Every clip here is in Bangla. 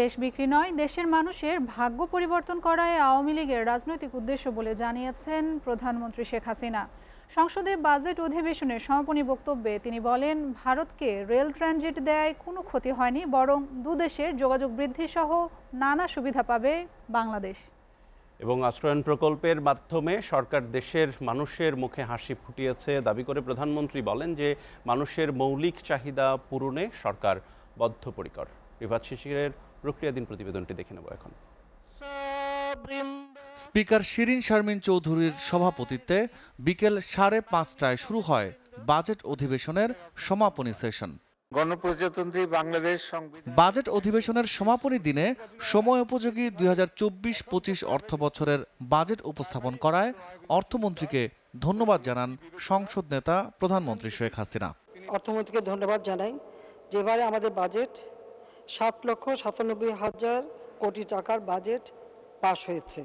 দেশ বিক্রি নয় দেশের মানুষের ভাগ্য পরিবর্তন করায় আওয়ামী লীগের রাজনৈতিক উদ্দেশ্য বলে জানিয়েছেন প্রধানমন্ত্রী শেখ হাসিনা সংসদে বাজেট অধিবেশনে সমাপনী বক্তব্যে তিনি বলেন ভারতকে রেল ট্রানজিট দেয় কোনো ক্ষতি হয়নি বরং দুদেশের যোগাযোগ বৃদ্ধি সহ নানা সুবিধা পাবে বাংলাদেশ এবং আশ্রয়ন প্রকল্পের মাধ্যমে সরকার দেশের মানুষের মুখে হাসি ফুটিয়েছে দাবি করে প্রধানমন্ত্রী বলেন যে মানুষের মৌলিক চাহিদা পূরণে সরকার বদ্ধপরিকর রিভাজ শিশিরের প্রক্রিয়াধীন প্রতিবেদনটি দেখে নেব এখন স্পিকার শিরিন শারমিন চৌধুরীর সভাপতিত্বে বিকেল সাড়ে পাঁচটায় শুরু হয় বাজেট অধিবেশনের সমাপনী সেশন গণপ্রজাতন্ত্রী বাংলাদেশ বাজেট অধিবেশনের সমাপনী দিনে সময় উপযোগী দুই হাজার চব্বিশ পঁচিশ অর্থ বছরের বাজেট উপস্থাপন করায় অর্থমন্ত্রীকে ধন্যবাদ জানান সংসদ নেতা প্রধানমন্ত্রী শেখ হাসিনা অর্থমন্ত্রীকে ধন্যবাদ জানাই যেবারে আমাদের বাজেট সাত লক্ষ সাতানব্বই হাজার কোটি টাকার বাজেট পাশ হয়েছে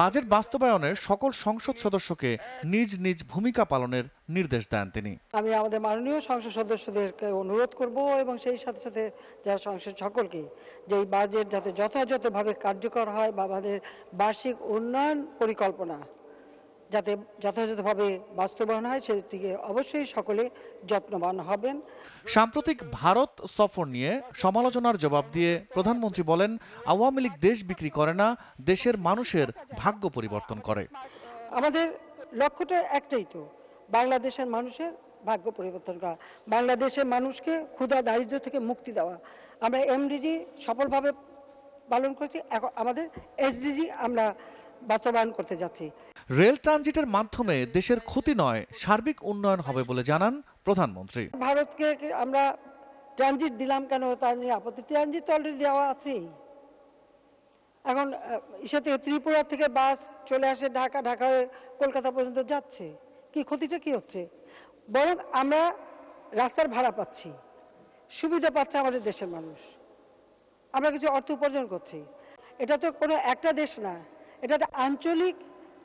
বাজেট বাস্তবায়নের সকল সংসদ সদস্যকে নিজ নিজ ভূমিকা পালনের নির্দেশ দেন তিনি আমি আমাদের মাননীয় সংসদ সদস্যদেরকে অনুরোধ করব এবং সেই সাথে সাথে যারা সংসদ সকলকে যে এই বাজেট যাতে যথাযথভাবে কার্যকর হয় বা আমাদের বার্ষিক উন্নয়ন পরিকল্পনা যাতে যথাযথভাবে বাস্তবায়ন হয় সেটিকে অবশ্যই সকলে যত্নবান হবেন সাম্প্রতিক ভারত সফর নিয়ে সমালোচনার জবাব দিয়ে প্রধানমন্ত্রী বলেন আওয়ামী লীগ দেশ বিক্রি করে না দেশের মানুষের ভাগ্য পরিবর্তন করে আমাদের লক্ষ্যটা একটাই তো বাংলাদেশের মানুষের ভাগ্য পরিবর্তন করা বাংলাদেশের মানুষকে ক্ষুধা দারিদ্র থেকে মুক্তি দেওয়া আমরা এমডিজি সফলভাবে পালন করছি এখন আমাদের এসডিজি আমরা বাস্তবায়ন করতে যাচ্ছি রেল ট্রানজিটের মাধ্যমে দেশের ক্ষতি নয় সার্বিক উন্নয়ন হবে বলে জানান প্রধানমন্ত্রী ভারতকে আমরা ট্রানজিট দিলাম কেন তার নিয়ে মানে আপত্তি ট্রানজিট তো অলরেডি দেওয়া আছেই এখন সাথে ত্রিপুরা থেকে বাস চলে আসে ঢাকা ঢাকা হয়ে কলকাতা পর্যন্ত যাচ্ছে কি ক্ষতিটা কি হচ্ছে বরং আমরা রাস্তার ভাড়া পাচ্ছি সুবিধা পাচ্ছে আমাদের দেশের মানুষ আমরা কিছু অর্থ উপার্জন করছি এটা তো কোনো একটা দেশ না এটা আঞ্চলিক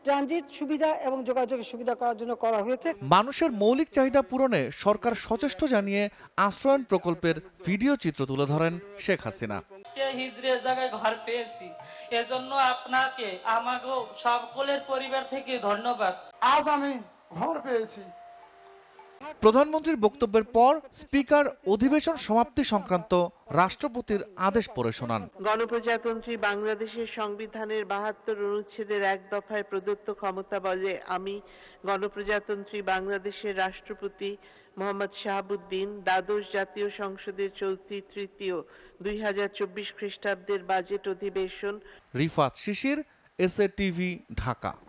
ট্রানজিট সুবিধা এবং যোগাযোগের সুবিধা করার জন্য করা হয়েছে মানুষের মৌলিক চাহিদা পূরণে সরকার সচেষ্ট জানিয়ে আশ্রয়ন প্রকল্পের ভিডিও চিত্র তুলে ধরেন শেখ হাসিনা আপনাকে আমাকে সকলের পরিবার থেকে ধন্যবাদ আজ আমি ঘর পেয়েছি প্রধানমন্ত্রীর বক্তব্যের পর স্পিকার অধিবেশন সমাপ্তি সংক্রান্ত রাষ্ট্রপতির আদেশ পড়ে শোনান গণপ্রজাতন্ত্রী বাংলাদেশের সংবিধানের বাহাত্তর অনুচ্ছেদের এক দফায় প্রদত্ত ক্ষমতা বলে আমি গণপ্রজাতন্ত্রী বাংলাদেশের রাষ্ট্রপতি মোহাম্মদ শাহাবুদ্দিন দ্বাদশ জাতীয় সংসদের চলতি তৃতীয় দুই হাজার চব্বিশ খ্রিস্টাব্দের বাজেট অধিবেশন রিফাত শিশির এস টিভি ঢাকা